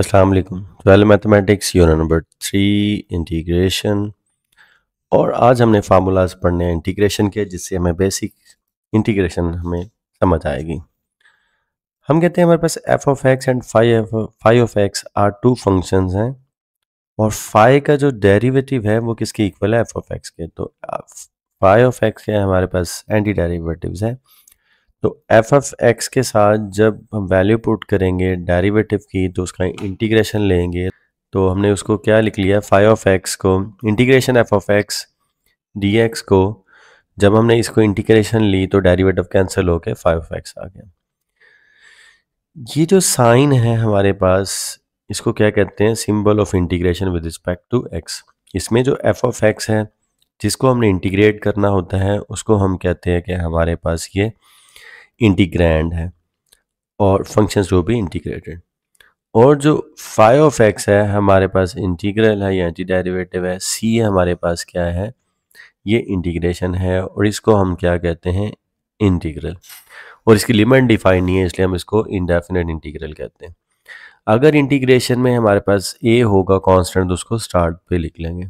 अस्सलाम वालेकुम twelve mathematics unit number three integration और आज हमने फार्मूलाज पढ़ने हैं इंटीग्रेशन के जिससे हमें बेसिक इंटीग्रेशन हमें समझ आएगी हम कहते हैं हमारे पास F of X and phi F phi of X R two function हैं और फाई का जो डेरीवेटिव है वो किसके इक्वल है एफ ऑफ एक्स के तो फाई ऑफ एक्स के हमारे पास एंटी डेरिवेटिव्स हैं तो एफ एफ एक्स के साथ जब हम वैल्यू पुट करेंगे डेरिवेटिव की तो उसका इंटीग्रेशन लेंगे तो हमने उसको क्या लिख लिया फाइव ऑफ एक्स को integration F of X D X को जब हमने इसको इंटीग्रेशन ली तो डेरिवेटिव कैंसिल होकर फाइव ऑफ एक्स आ गया ये जो साइन है हमारे पास इसको क्या कहते हैं symbol of integration with respect to X इसमें जो एफ ऑफ एक्स है जिसको हमने इंटीग्रेट करना होता है उसको हम कहते हैं कि हमारे पास ये इंटीग्रैंड है और फंक्शंस वो भी इंटीग्रेटेड और जो फाइव ऑफ एक्स है हमारे पास इंटीग्रल है या एंटी डेरिवेटिव है सी हमारे पास क्या है ये इंटीग्रेशन है और इसको हम क्या कहते हैं इंटीग्रल और इसकी लिमिट डिफाइन नहीं है इसलिए हम इसको इंडेफिनेट इंटीग्रल कहते हैं अगर इंटीग्रेशन में हमारे पास ए होगा कांस्टेंट तो उसको स्टार्ट पे लिख लेंगे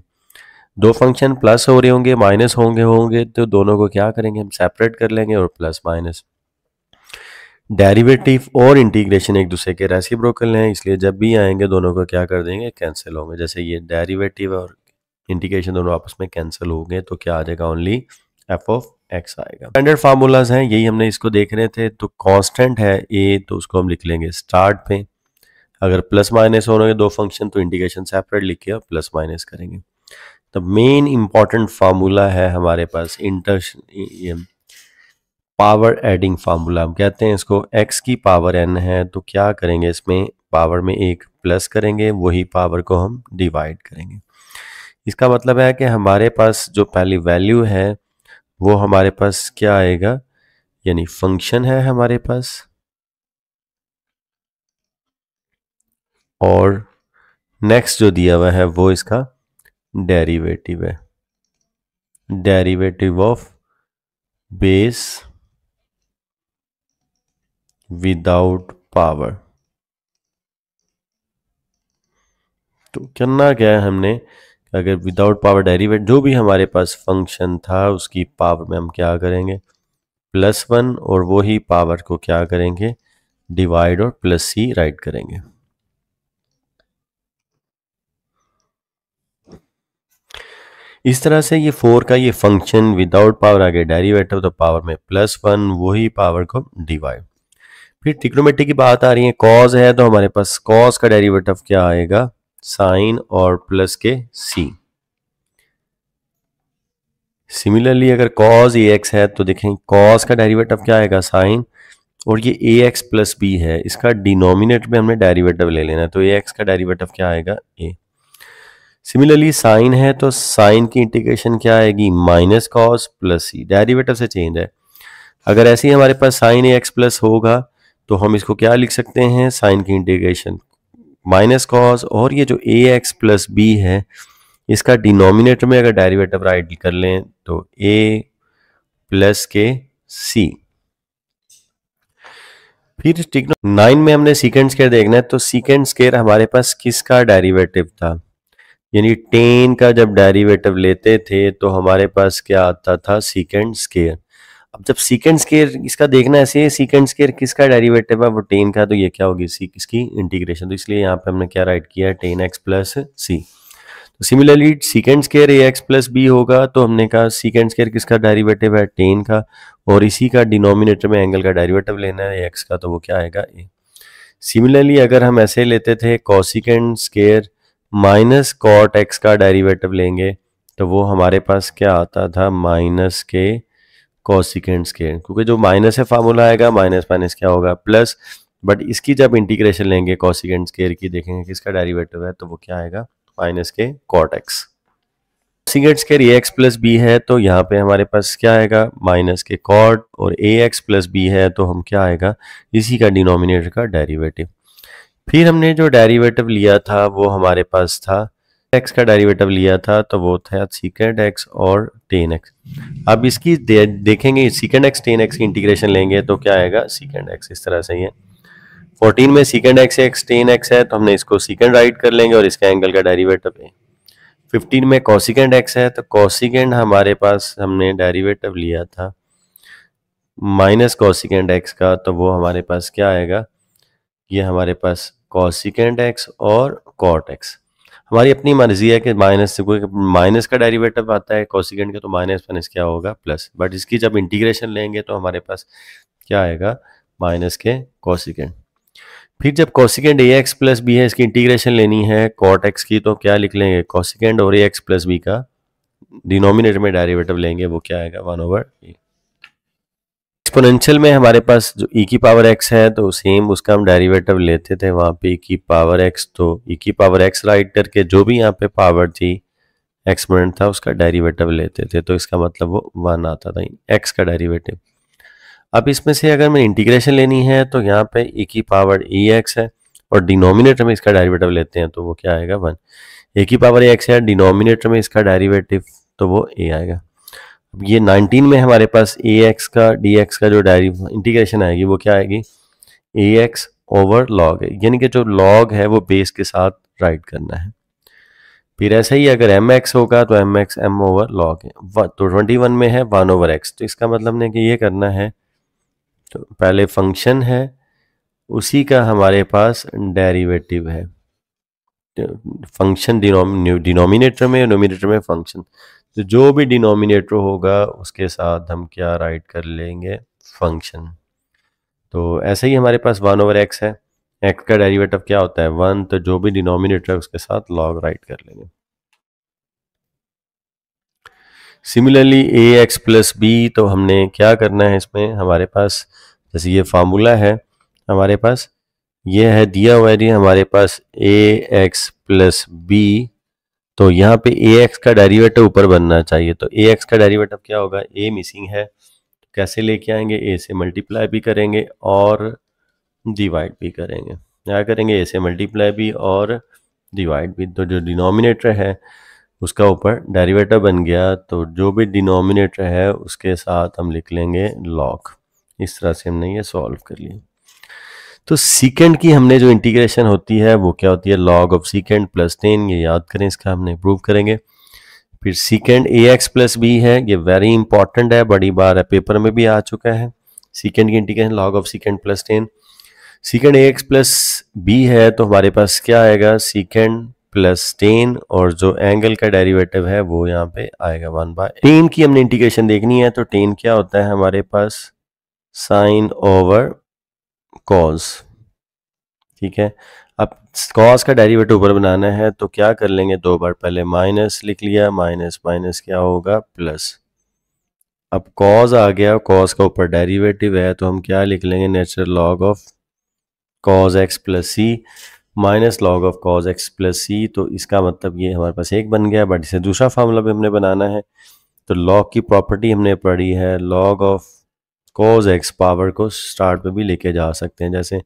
दो फंक्शन प्लस हो रहे होंगे माइनस होंगे होंगे तो दोनों को क्या करेंगे हम सेपरेट कर लेंगे और प्लस माइनस डेरिवेटिव और इंटीग्रेशन एक दूसरे के रेसिप्रोकल हैं इसलिए जब भी आएंगे दोनों को क्या कर देंगे कैंसिल होंगे जैसे ये डेरिवेटिव और इंटीग्रेशन दोनों आपस में कैंसिल हो गए तो क्या आ जाएगा ओनली एफ ऑफ एक्स आएगा स्टैंडर्ड फार्मूलाज हैं यही हमने इसको देख रहे थे तो कॉन्स्टेंट है ए तो उसको हम लिख लेंगे स्टार्ट पे अगर प्लस माइनस होने दो फंक्शन तो इंटीग्रेशन सेपरेट लिख के और प्लस माइनस करेंगे तो मेन इंपॉर्टेंट फार्मूला है हमारे पास इंटर पावर एडिंग फार्मूला हम कहते हैं इसको एक्स की पावर एन है तो क्या करेंगे इसमें पावर में एक प्लस करेंगे वही पावर को हम डिवाइड करेंगे इसका मतलब है कि हमारे पास जो पहली वैल्यू है वो हमारे पास क्या आएगा यानी फंक्शन है हमारे पास और नेक्स्ट जो दिया हुआ है वो इसका डेरिवेटिव है derivative of base without power तो करना क्या है हमने अगर विदाउट पावर डेरिवेट जो भी हमारे पास फंक्शन था उसकी पावर में हम क्या करेंगे प्लस वन और वही पावर को क्या करेंगे डिवाइड और प्लस सी राइट करेंगे इस तरह से ये फोर का ये फंक्शन विदाउट पावर आगे डेरिवेटिव तो पावर में प्लस वन वही पावर को डिवाइड फिर ट्रिग्नोमेट्री की बात आ रही है कॉज है तो हमारे पास कॉज का डेरिवेटिव क्या आएगा साइन और प्लस के सी सिमिलरली अगर कॉज ए एक्स है तो देखें कॉज का डेरिवेटिव क्या आएगा साइन और ये ए एक्स प्लस बी है इसका डिनोमिनेट में हमने डेरिवेटिव ले लेना है तो ए एक्स का डेरिवेटिव क्या आएगा ए सिमिलरली साइन है तो साइन की इंटीग्रेशन क्या आएगी minus cos plus C derivative से चेंज है अगर ऐसे ही हमारे पास साइन ए एक्स प्लस होगा तो हम इसको क्या लिख सकते हैं साइन की इंटीग्रेशन माइनस कॉस और ये जो ए एक्स प्लस बी है इसका डिनोमिनेटर में अगर डेरिवेटिव राइट कर लें तो ए प्लस के सी फिर टिक्नो नाइन में हमने सीकेंड स्केयर देखना है तो सीकेंड स्केयर हमारे पास किसका डेरिवेटिव था यानी टेन का जब डेरिवेटिव लेते थे तो हमारे पास क्या आता था सीकेंड स्केयर अब जब सीकेंड स्केयर इसका देखना ऐसे है सीकेंड स्केयर किसका डेरिवेटिव है वो टेन का तो ये क्या होगी सी किसकी इंटीग्रेशन तो इसलिए यहाँ पे हमने क्या राइट किया है टेन एक्स प्लस सी तो similarly secant square A X plus B होगा तो हमने कहा सीकेंड स्केयर किसका डेरिवेटिव है टेन का और इसी का डिनोमिनेटर में एंगल का डेरिवेटिव लेना है एक्स का तो वो क्या आएगा ए सिमिलरली अगर हम ऐसे लेते थे cosecant square minus cot X का डेरिवेटिव लेंगे तो वो हमारे पास क्या आता था माइनस के कॉसिकेंड स्केयर क्योंकि जो माइनस है फार्मूला आएगा माइनस माइनस क्या होगा प्लस बट इसकी जब इंटीग्रेशन लेंगे कॉसिकेंड स्केयर की देखेंगे कि इसका डेरिवेटिव है तो वो क्या आएगा माइनस के cot X square A X plus B है तो यहाँ पे हमारे पास क्या आएगा माइनस के कॉट और ए एक्स प्लस बी है तो हम क्या आएगा इसी का डिनोमिनेटर का डेरिवेटिव फिर हमने जो डेरिवेटिव लिया था वो हमारे पास था एक्स का डेरिवेटिव लिया था तो वो था सीकेंड एक्स और टेन एक्स अब इसकी दे, देखेंगे सीकेंड एक्स टेन एक्स की इंटीग्रेशन लेंगे तो क्या आएगा सीकेंड एक्स इस तरह से ही है फोर्टीन में secant X X tan X है तो हमने इसको सीकेंड राइट कर लेंगे और इसका एंगल का डेरिवेटिव है फिफ्टीन में कॉसिकेंड एक्स है तो कॉसिकेंड हमारे पास हमने डेरिवेटिव लिया था माइनस कॉसिकेंड एक्स का तो वो हमारे पास क्या आएगा ये हमारे पास कॉसिकेंड एक्स और कॉट एक्स हमारी अपनी मर्जी है कि माइनस से कोई माइनस का डेरिवेटिव आता है कॉसिकेंट का तो माइनस माइनस क्या होगा प्लस बट इसकी जब इंटीग्रेशन लेंगे तो हमारे पास क्या आएगा माइनस के कॉसिकेंट फिर जब cosecant A X plus B है इसकी इंटीग्रेशन लेनी है कॉट एक्स की तो क्या लिख लेंगे कॉसिकेंट और ए एक्स प्लस बी का डिनोमिनेटर में डेरिवेटिव लेंगे वो क्या आएगा वन ओवर ए एक्सपोनेंशियल में हमारे पास जो ई e की पावर एक्स है तो सेम उसका हम डेरिवेटिव लेते थे वहाँ पे e की पावर एक्स तो ई e की पावर एक्स राइट करके जो भी यहाँ पे पावर थी एक्सपोनेंट था उसका डेरिवेटिव लेते थे तो इसका मतलब वो वन आता था एक्स का डेरिवेटिव अब इसमें से अगर मैं इंटीग्रेशन लेनी है तो यहाँ पे e की पावर ई एक्स है और डिनोमिनेटर में इसका डेरिवेटिव लेते हैं तो वो क्या आएगा वन ए e की पावर एक्स है डिनोमिनेटर में इसका डेरिवेटिव तो वो ए आएगा अब ये 19 में हमारे पास ए एक्स का डी एक्स का जो डायरी इंटीग्रेशन आएगी वो क्या आएगी ए एक्स ओवर लॉग है यानी कि जो लॉग है वो बेस के साथ राइट करना है फिर ऐसा ही अगर एम एक्स होगा तो M X M over log है तो ट्वेंटी वन में है वन ओवर एक्स तो इसका मतलब नहीं कि ये करना है तो पहले फंक्शन है उसी का हमारे पास डेरिवेटिव है फंक्शन तो डिनोमिनेटर में नोमिनेटर में फंक्शन तो जो भी डिनोमिनेटर होगा उसके साथ हम क्या राइट कर लेंगे फंक्शन तो ऐसे ही हमारे पास वन ओवर एक्स है एक्स का डेरिवेटिव क्या होता है वन तो जो भी डिनोमिनेटर है उसके साथ लॉग राइट कर लेंगे similarly A X plus B तो हमने क्या करना है इसमें हमारे पास जैसे ये फार्मूला है हमारे पास ये है दिया हुआ है हमारे पास ए एक्स प्लस बी तो यहाँ पे ए एक्स का डेरिवेटिव ऊपर बनना चाहिए तो ए एक्स का डेरिवेटिव क्या होगा ए मिसिंग है तो कैसे लेके आएंगे ए से मल्टीप्लाई भी करेंगे और डिवाइड भी करेंगे क्या करेंगे ए से मल्टीप्लाई भी और डिवाइड भी तो जो डिनोमिनेटर है उसका ऊपर डेरिवेटिव बन गया तो जो भी डिनोमिनेटर है उसके साथ हम लिख लेंगे लॉक इस तरह से हमने ये सॉल्व कर लिया तो सीकेंड की हमने जो इंटीग्रेशन होती है वो क्या होती है log of secant plus tan ये याद करें इसका हमने प्रूव करेंगे फिर secant A X plus B है ये वेरी इंपॉर्टेंट है बड़ी बार है पेपर में भी आ चुका है सीकेंड की integration log of secant plus tan secant A X plus B है तो हमारे पास क्या आएगा सीकेंड प्लस टेन और जो एंगल का डेरिवेटिव है वो यहाँ पे आएगा वन बाय टेन की हमने इंटीग्रेशन देखनी है तो टेन क्या होता है हमारे पास साइन ओवर कॉज ठीक है अब कॉज का डेरिवेटिव ऊपर बनाना है तो क्या कर लेंगे दो बार पहले माइनस लिख लिया माइनस माइनस क्या होगा प्लस अब कॉज आ गया कॉज का ऊपर डेरिवेटिव है तो हम क्या लिख लेंगे natural log of cos X plus C minus log of cos X plus C तो इसका मतलब ये हमारे पास एक बन गया बट इसे दूसरा फार्मूला भी हमने बनाना है तो लॉग की प्रॉपर्टी हमने पढ़ी है log of cos X power को स्टार्ट पे भी लेके जा सकते हैं जैसे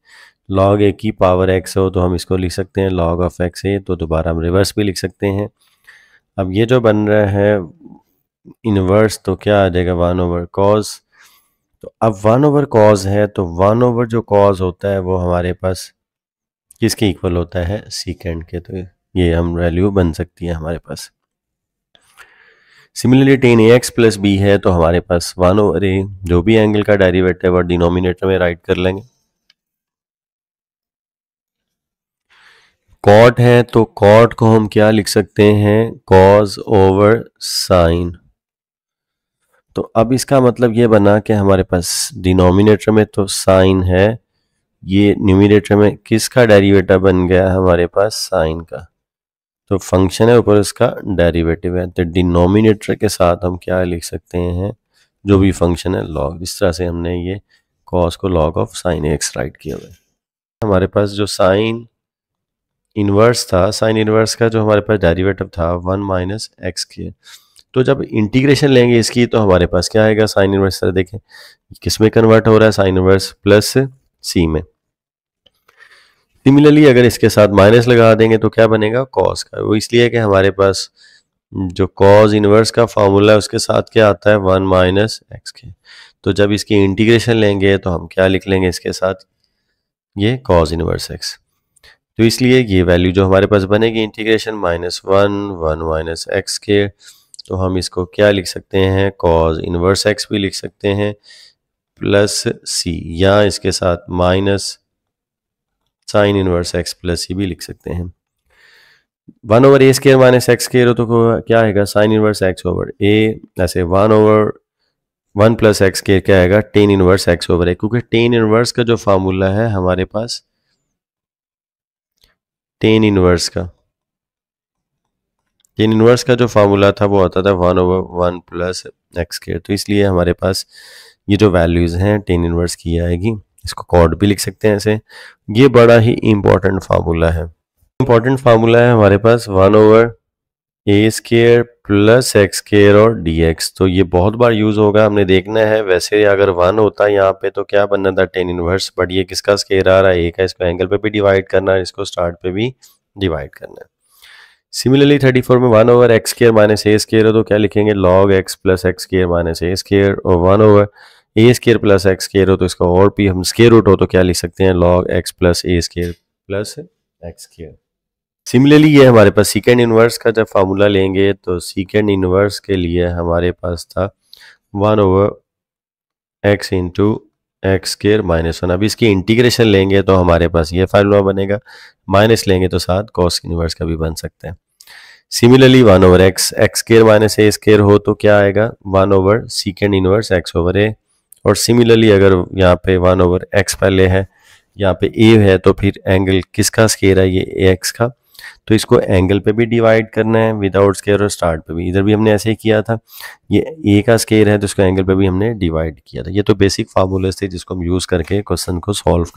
लॉग ए की पावर एक्स हो तो हम इसको लिख सकते हैं लॉग ऑफ एक्स ए तो दोबारा हम रिवर्स भी लिख सकते हैं अब ये जो बन रहा है इनवर्स तो क्या आ जाएगा वन ओवर कॉज तो अब वन ओवर कॉज है तो वन ओवर जो कॉज होता है वो हमारे पास किसके इक्वल होता है सीकेंड के तो ये हम वैल्यू बन सकती है हमारे पास similarly tan A X plus B है तो हमारे पास वन ओवर ए जो भी एंगल का डेरिवेटिव और डिनोमिनेटर में राइट कर लेंगे कॉट है तो कॉट को हम क्या लिख सकते हैं कॉज ओवर साइन तो अब इसका मतलब ये बना कि हमारे पास डिनोमिनेटर में तो साइन है ये न्यूमिनेटर में किसका डेरिवेटिव बन गया हमारे पास साइन का तो फंक्शन है ऊपर इसका डेरिवेटिव है तो डिनोमिनेटर के साथ हम क्या लिख सकते हैं जो भी फंक्शन है लॉग इस तरह से हमने ये कॉस को log of sine X right किया हुआ है हमारे पास जो साइन इन्वर्स था साइन इन्वर्स का जो हमारे पास डेरिवेटिव था वन माइनस एक्स के तो जब इंटीग्रेशन लेंगे इसकी तो हमारे पास क्या आएगा साइन इन्वर्स देखें किस में कन्वर्ट हो रहा है साइन इन्वर्स प्लस सी में सिमिलरली अगर इसके साथ माइनस लगा देंगे तो क्या बनेगा कॉस का वो इसलिए कि हमारे पास जो कॉज इनवर्स का फार्मूला है उसके साथ क्या आता है वन माइनस एक्स के तो जब इसकी इंटीग्रेशन लेंगे तो हम क्या लिख लेंगे इसके साथ ये कॉज इनवर्स एक्स तो इसलिए ये वैल्यू जो हमारे पास बनेगी integration minus one one minus X के तो हम इसको क्या लिख सकते हैं कॉज इनवर्स एक्स भी लिख सकते हैं प्लस सी या इसके साथ minus sine inverse X plus ये भी लिख सकते हैं one over A square minus X square तो क्या आएगा sine inverse X over A ऐसे one over one plus X square क्या आएगा tan inverse X over A क्योंकि टेन इनवर्स का जो फार्मूला है हमारे पास टेन इनवर्स का टेन इनवर्स का जो फार्मूला था वो आता था one over one plus X square तो इसलिए हमारे पास ये जो वैल्यूज़ हैं टेन इनवर्स की आएगी इसको कॉड भी लिख सकते हैं ऐसे ये बड़ा ही इम्पोर्टेंट फार्मूला है इंपॉर्टेंट फार्मूला है हमारे पास one over A square plus X square और डी एक्स तो ये बहुत बार यूज होगा हमने देखना है वैसे अगर वन होता है यहाँ पे तो क्या बनना था टेन इनवर्स बट ये किसका स्केयर आ रहा है ए का इसको एंगल पे भी डिवाइड करना है इसको स्टार्ट पे भी डिवाइड करना है सिमिलरली थर्टी फोर में one over X square minus A square हो तो क्या लिखेंगे log X plus X square minus A square और one over A square plus X square हो तो इसका और पी हम स्केयर रूट हो तो क्या लिख सकते हैं log X plus A square plus X square similarly ये हमारे पास सीकेंड इनवर्स का जब फार्मूला लेंगे तो सीकेंड इनवर्स के लिए हमारे पास था one over X into X square minus one अब इसकी इंटीग्रेशन लेंगे तो हमारे पास ये फार्मूला बनेगा माइनस लेंगे तो साथ कॉस इनवर्स का भी बन सकते हैं similarly one over X X square minus A square हो तो क्या आएगा one over secant inverse X over A और सिमिलरली अगर यहाँ पे वन ओवर एक्स पहले है यहाँ पे ए है तो फिर एंगल किसका स्केयर है ये ए एक्स का तो इसको एंगल पे भी डिवाइड करना है विदाउट स्केयर और स्टार्ट पे भी इधर भी हमने ऐसे ही किया था ये ए का स्केयर है तो इसको एंगल पे भी हमने डिवाइड किया था ये तो बेसिक फार्मूलेस थे जिसको हम यूज़ करके क्वेश्चन को सॉल्व